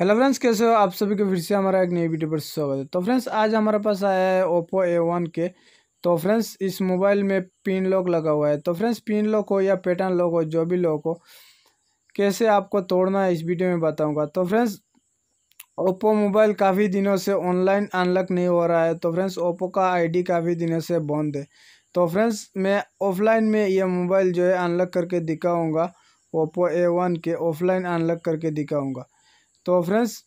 hello friends कैसे हो आप सभी को फिर से हमारा एक नई वीडियो पर स्वागत है तो फ्रेंड्स आज हमारे पास आया है ओप्पो ए वन के तो फ्रेंड्स इस मोबाइल में पिन लॉक लगा हुआ है तो फ्रेंड्स पिन लॉक हो या पैटर्न लॉक हो जो भी लॉक हो कैसे आपको तोड़ना है इस वीडियो में बताऊंगा तो फ्रेंड्स ओप्पो मोबाइल काफ़ी दिनों से ऑनलाइन अनलॉक नहीं हो रहा है तो फ्रेंड्स ओप्पो का आई काफ़ी दिनों से बंद है तो फ्रेंड्स मैं ऑफलाइन में ये मोबाइल जो है अनलॉक करके दिखाऊँगा ओप्पो ए वन के ऑफलाइन अनलॉक करके दिखाऊँगा तो फ्रेंड्स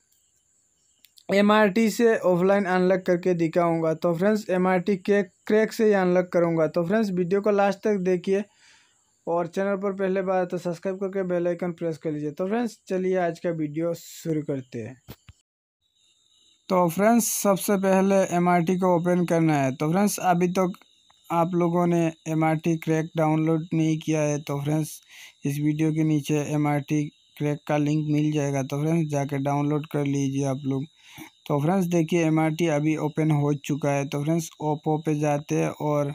एमआरटी से ऑफलाइन अनलॉक करके दिखाऊंगा तो फ्रेंड्स एमआरटी के क्रैक से ही अनलॉक करूंगा तो फ्रेंड्स वीडियो को लास्ट तक देखिए और चैनल पर पहले बार तो सब्सक्राइब करके बेल आइकन प्रेस कर लीजिए तो फ्रेंड्स चलिए आज का वीडियो शुरू करते हैं तो फ्रेंड्स सबसे पहले एमआरटी को ओपन करना है तो फ्रेंड्स अभी तक तो आप लोगों ने एमआरटी क्रैक डाउनलोड नहीं किया है तो फ्रेंड्स इस वीडियो के नीचे एमआरटी क्रैक का लिंक मिल जाएगा तो फ्रेंड्स जाके डाउनलोड कर लीजिए आप लोग तो फ्रेंड्स देखिए एम अभी ओपन हो चुका है तो फ्रेंड्स ओप्पो पे जाते हैं और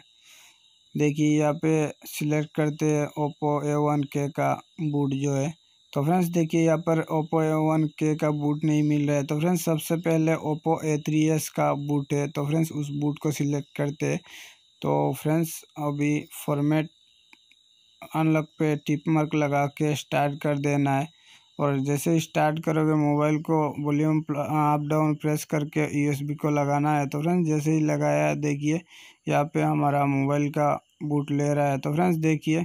देखिए यहाँ पे सिलेक्ट करते हैं ओप्पो ए वन के का बूट जो है तो फ्रेंड्स देखिए यहाँ पर ओप्पो ए वन के का बूट नहीं मिल रहा है तो फ्रेंड्स सबसे पहले ओप्पो ए थ्री एस का बूट है तो फ्रेंड्स उस बूट को सिलेक्ट करते हैं तो फ्रेंड्स अभी फॉर्मेट अनलॉक पे टिप मार्क लगा के स्टार्ट कर देना है और जैसे स्टार्ट करोगे मोबाइल को वॉल्यूम अप डाउन प्रेस करके यूएसबी को लगाना है तो फ्रेंड्स जैसे ही लगाया देखिए यहाँ पे हमारा मोबाइल का बूट ले रहा है तो फ्रेंड्स देखिए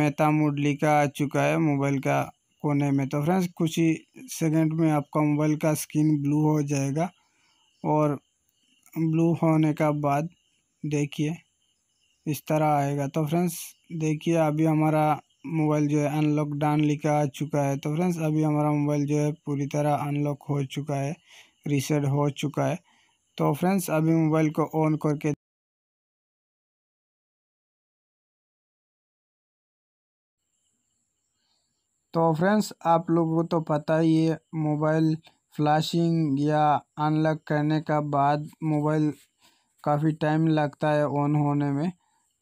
मेहता मुडली का आ चुका है मोबाइल का कोने में तो फ्रेंड्स कुछ ही सेकेंड में आपका मोबाइल का स्क्रीन ब्लू हो जाएगा और ब्लू होने का बाद देखिए इस तरह आएगा तो फ्रेंड्स देखिए अभी हमारा मोबाइल जो है अनलॉक डाउन लिखा आ चुका है तो फ्रेंड्स अभी हमारा मोबाइल जो है पूरी तरह अनलॉक हो चुका है रीसेट हो चुका है तो फ्रेंड्स अभी मोबाइल को ऑन करके तो फ्रेंड्स आप लोगों को तो पता ही है मोबाइल फ्लैशिंग या अनलॉक करने का बाद मोबाइल काफ़ी टाइम लगता है ऑन होने में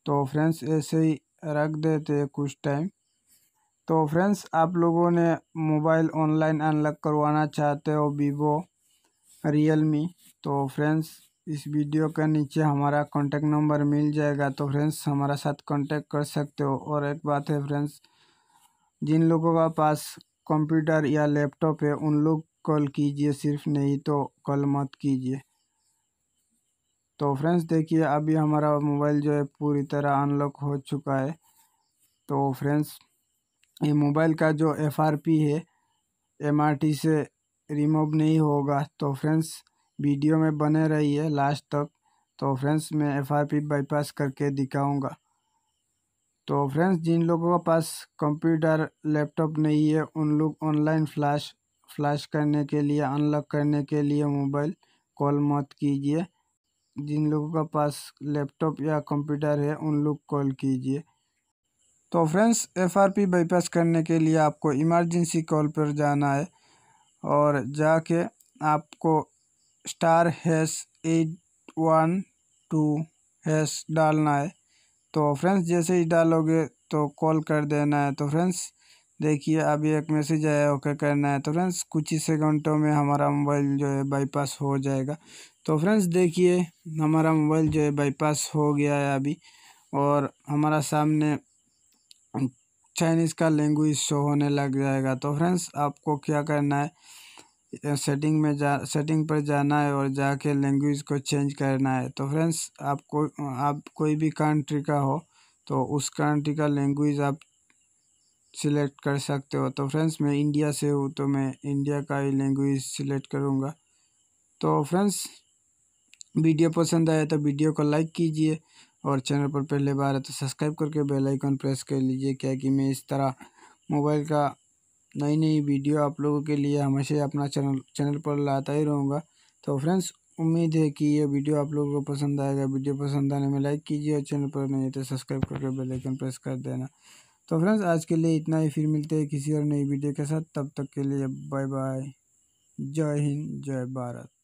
तो फ्रेंड्स ऐसे ही रख देते हैं कुछ टाइम तो फ्रेंड्स आप लोगों ने मोबाइल ऑनलाइन अनलॉक करवाना चाहते हो वीवो रियल मी तो फ्रेंड्स इस वीडियो के नीचे हमारा कांटेक्ट नंबर मिल जाएगा तो फ्रेंड्स हमारा साथ कांटेक्ट कर सकते हो और एक बात है फ्रेंड्स जिन लोगों का पास कंप्यूटर या लैपटॉप है उन लोग कॉल कीजिए सिर्फ नहीं तो कॉल मत कीजिए तो फ्रेंड्स देखिए अभी हमारा मोबाइल जो है पूरी तरह अनलॉक हो चुका है तो फ्रेंड्स ये मोबाइल का जो एफ आर पी है एम आर टी से रिमूव नहीं होगा तो फ्रेंड्स वीडियो में बने रहिए लास्ट तक तो फ्रेंड्स मैं एफ आर पी बाईपास करके दिखाऊंगा तो फ्रेंड्स जिन लोगों के पास कंप्यूटर लैपटॉप नहीं है उन लोग ऑनलाइन फ्लैश फ्लैश करने के लिए अनलॉक करने के लिए मोबाइल कॉल मत कीजिए जिन लोगों का पास लैपटॉप या कंप्यूटर है उन लोग कॉल कीजिए तो फ्रेंड्स एफआरपी बाईपास करने के लिए आपको इमरजेंसी कॉल पर जाना है और जाके आपको star hash eight one two hash डालना है तो फ्रेंड्स जैसे ही डालोगे तो कॉल कर देना है तो फ्रेंड्स देखिए अभी एक मैसेज आया ओके करना है तो फ्रेंड्स कुछ ही सेकंडों में हमारा मोबाइल जो है बाईपास हो जाएगा तो फ्रेंड्स देखिए हमारा मोबाइल जो है बाईपास हो गया है अभी और हमारा सामने चाइनीज़ का लैंग्वेज शो होने लग जाएगा तो फ्रेंड्स आपको क्या करना है सेटिंग में जा सेटिंग पर जाना है और जाके लैंग्वेज को चेंज करना है तो फ्रेंड्स आपको आप कोई भी कंट्री का हो तो उस कंट्री का लैंग्वेज आप सिलेक्ट कर सकते हो तो फ्रेंड्स मैं इंडिया से हूँ तो मैं इंडिया का ही लैंग्वेज सिलेक्ट करूँगा तो फ्रेंड्स वीडियो पसंद आया तो वीडियो को लाइक कीजिए और चैनल पर पहले बार है तो सब्सक्राइब करके बेल आइकन प्रेस कर लीजिए क्या कि मैं इस तरह मोबाइल का नई नई वीडियो आप लोगों के लिए हमेशा अपना चैनल चैनल पर लाता ही रहूँगा तो फ्रेंड्स उम्मीद है कि ये वीडियो आप लोगों को पसंद आएगा वीडियो पसंद आने में लाइक कीजिए और चैनल पर नहीं तो सब्सक्राइब करके बेल आइकन प्रेस कर देना तो फ्रेंड्स आज के लिए इतना ही फिर मिलते हैं किसी और नई वीडियो के साथ तब तक के लिए बाय बाय जय हिंद जय भारत